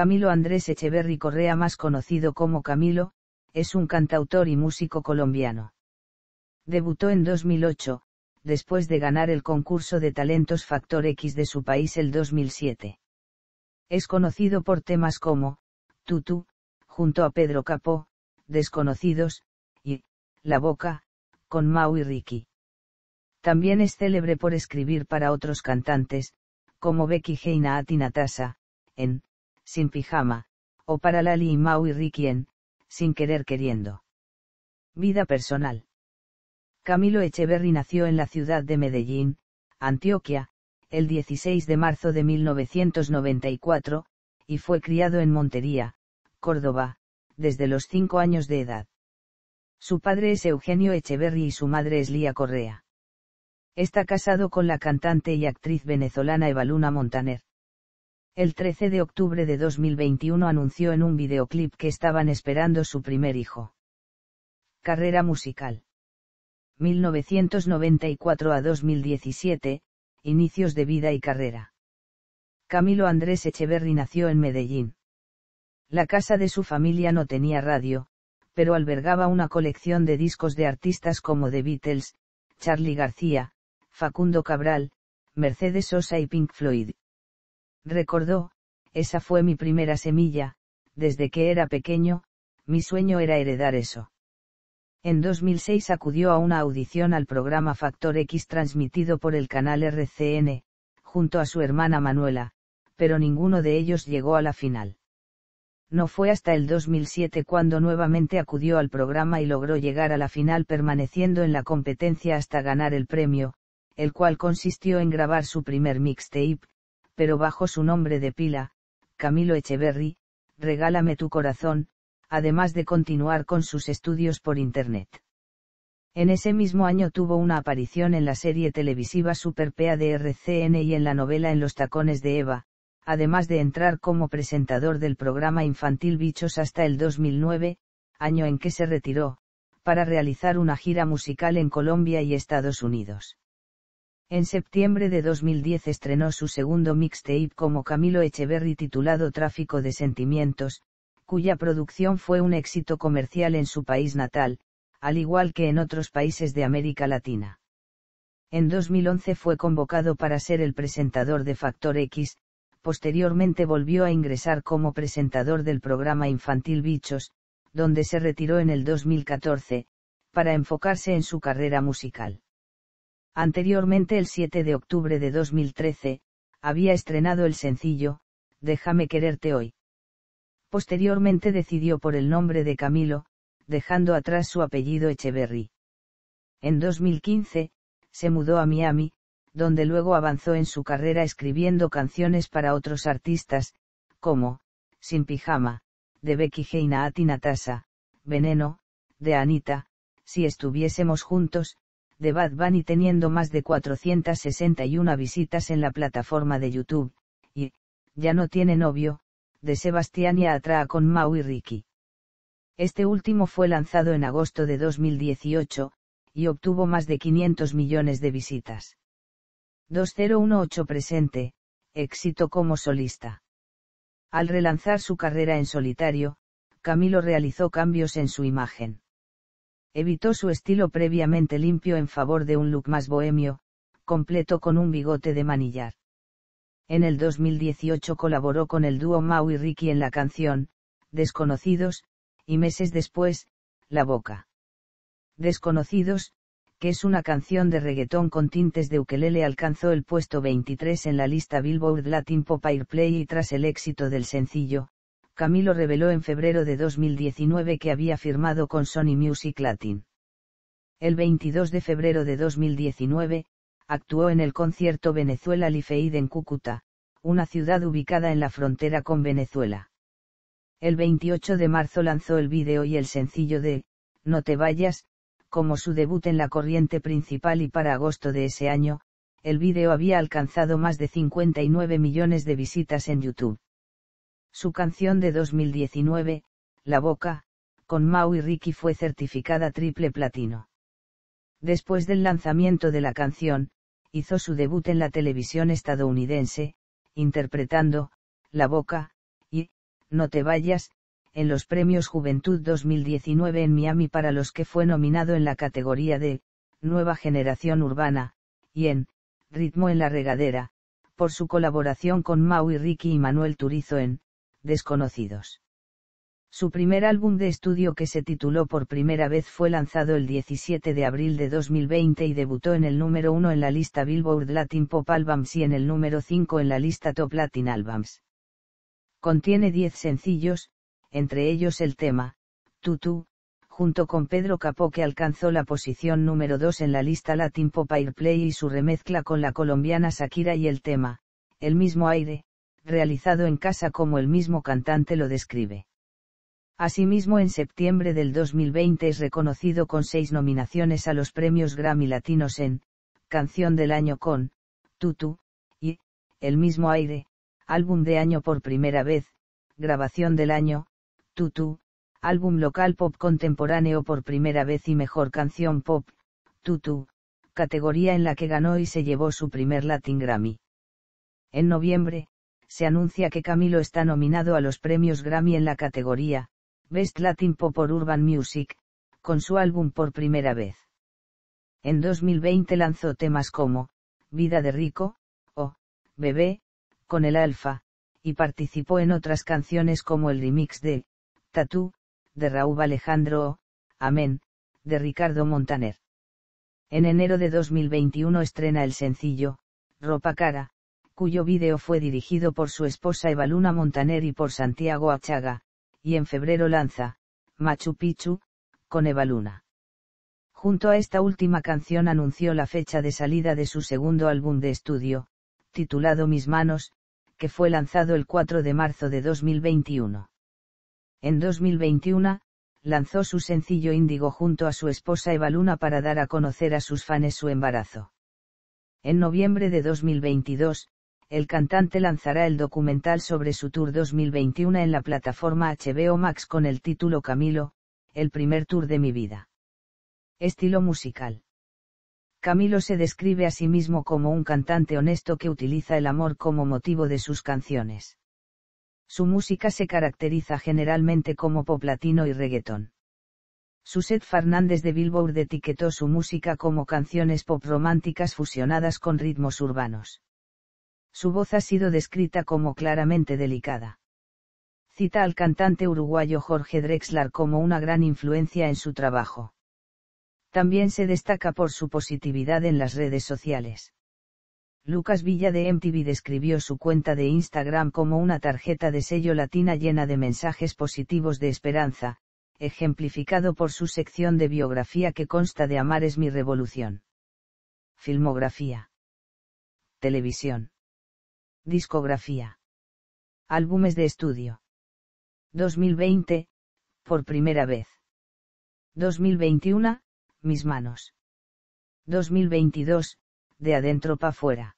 Camilo Andrés Echeverri Correa, más conocido como Camilo, es un cantautor y músico colombiano. Debutó en 2008, después de ganar el concurso de talentos Factor X de su país el 2007. Es conocido por temas como, Tutu, junto a Pedro Capó, Desconocidos, y, La Boca, con Mau y Ricky. También es célebre por escribir para otros cantantes, como Becky Heina Atinatasa, en sin pijama, o para Lali y Mau y sin querer queriendo. Vida personal. Camilo Echeverri nació en la ciudad de Medellín, Antioquia, el 16 de marzo de 1994, y fue criado en Montería, Córdoba, desde los cinco años de edad. Su padre es Eugenio Echeverri y su madre es Lía Correa. Está casado con la cantante y actriz venezolana Evaluna Montaner. El 13 de octubre de 2021 anunció en un videoclip que estaban esperando su primer hijo. Carrera musical. 1994 a 2017, inicios de vida y carrera. Camilo Andrés Echeverri nació en Medellín. La casa de su familia no tenía radio, pero albergaba una colección de discos de artistas como The Beatles, Charlie García, Facundo Cabral, Mercedes Sosa y Pink Floyd. Recordó, esa fue mi primera semilla, desde que era pequeño, mi sueño era heredar eso. En 2006 acudió a una audición al programa Factor X transmitido por el canal RCN, junto a su hermana Manuela, pero ninguno de ellos llegó a la final. No fue hasta el 2007 cuando nuevamente acudió al programa y logró llegar a la final permaneciendo en la competencia hasta ganar el premio, el cual consistió en grabar su primer mixtape, pero bajo su nombre de pila, Camilo Echeverry, Regálame tu corazón, además de continuar con sus estudios por Internet. En ese mismo año tuvo una aparición en la serie televisiva Super de RCN y en la novela En los tacones de Eva, además de entrar como presentador del programa infantil Bichos hasta el 2009, año en que se retiró, para realizar una gira musical en Colombia y Estados Unidos. En septiembre de 2010 estrenó su segundo mixtape como Camilo Echeverry titulado Tráfico de Sentimientos, cuya producción fue un éxito comercial en su país natal, al igual que en otros países de América Latina. En 2011 fue convocado para ser el presentador de Factor X, posteriormente volvió a ingresar como presentador del programa infantil Bichos, donde se retiró en el 2014, para enfocarse en su carrera musical. Anteriormente el 7 de octubre de 2013, había estrenado el sencillo, Déjame quererte hoy. Posteriormente decidió por el nombre de Camilo, dejando atrás su apellido Echeverry. En 2015, se mudó a Miami, donde luego avanzó en su carrera escribiendo canciones para otros artistas, como, Sin Pijama, de Becky Heina Atinatasa, Veneno, de Anita, Si estuviésemos juntos, de Bad Bunny teniendo más de 461 visitas en la plataforma de YouTube, y, Ya no tiene novio, de Sebastián y Atraa con Mau y Ricky. Este último fue lanzado en agosto de 2018, y obtuvo más de 500 millones de visitas. 2018 presente, éxito como solista. Al relanzar su carrera en solitario, Camilo realizó cambios en su imagen evitó su estilo previamente limpio en favor de un look más bohemio, completo con un bigote de manillar. En el 2018 colaboró con el dúo Mau y Ricky en la canción, Desconocidos, y meses después, La Boca. Desconocidos, que es una canción de reggaetón con tintes de ukelele alcanzó el puesto 23 en la lista Billboard Latin Pop Airplay y tras el éxito del sencillo, Camilo reveló en febrero de 2019 que había firmado con Sony Music Latin. El 22 de febrero de 2019, actuó en el concierto Venezuela Lifeid en Cúcuta, una ciudad ubicada en la frontera con Venezuela. El 28 de marzo lanzó el vídeo y el sencillo de No te vayas, como su debut en la corriente principal y para agosto de ese año, el vídeo había alcanzado más de 59 millones de visitas en YouTube. Su canción de 2019, La Boca, con Mau y Ricky fue certificada triple platino. Después del lanzamiento de la canción, hizo su debut en la televisión estadounidense, interpretando, La Boca, y, No te vayas, en los Premios Juventud 2019 en Miami para los que fue nominado en la categoría de, Nueva Generación Urbana, y en, Ritmo en la Regadera, por su colaboración con Mau y Ricky y Manuel Turizo en, Desconocidos. Su primer álbum de estudio que se tituló por primera vez fue lanzado el 17 de abril de 2020 y debutó en el número 1 en la lista Billboard Latin Pop Albums y en el número 5 en la lista Top Latin Albums. Contiene 10 sencillos, entre ellos el tema, Tutu, junto con Pedro Capó que alcanzó la posición número 2 en la lista Latin Pop Airplay y su remezcla con la colombiana Shakira y el tema, el mismo aire, realizado en casa como el mismo cantante lo describe. Asimismo, en septiembre del 2020 es reconocido con seis nominaciones a los premios Grammy Latinos en Canción del Año con Tutu y El mismo aire, álbum de año por primera vez, grabación del año, Tutu, álbum local pop contemporáneo por primera vez y mejor canción pop, Tutu, categoría en la que ganó y se llevó su primer Latin Grammy. En noviembre, se anuncia que Camilo está nominado a los premios Grammy en la categoría Best Latin Pop or Urban Music, con su álbum por primera vez. En 2020 lanzó temas como Vida de Rico, o Bebé, con el Alfa, y participó en otras canciones como el remix de Tatú, de Raúl Alejandro o Amén, de Ricardo Montaner. En enero de 2021 estrena el sencillo, Ropa Cara, cuyo video fue dirigido por su esposa Evaluna Montaner y por Santiago Achaga, y en febrero lanza, Machu Picchu, con Evaluna. Junto a esta última canción anunció la fecha de salida de su segundo álbum de estudio, titulado Mis Manos, que fue lanzado el 4 de marzo de 2021. En 2021, lanzó su sencillo Índigo junto a su esposa Evaluna para dar a conocer a sus fans su embarazo. En noviembre de 2022, el cantante lanzará el documental sobre su tour 2021 en la plataforma HBO Max con el título Camilo, el primer tour de mi vida. Estilo musical. Camilo se describe a sí mismo como un cantante honesto que utiliza el amor como motivo de sus canciones. Su música se caracteriza generalmente como pop latino y reggaetón. Suset Fernández de Billboard etiquetó su música como canciones pop románticas fusionadas con ritmos urbanos. Su voz ha sido descrita como claramente delicada. Cita al cantante uruguayo Jorge Drexler como una gran influencia en su trabajo. También se destaca por su positividad en las redes sociales. Lucas Villa de MTV describió su cuenta de Instagram como una tarjeta de sello latina llena de mensajes positivos de esperanza, ejemplificado por su sección de biografía que consta de Amar es mi revolución. Filmografía. Televisión. Discografía. Álbumes de estudio. 2020, por primera vez. 2021, mis manos. 2022, de adentro pa' fuera.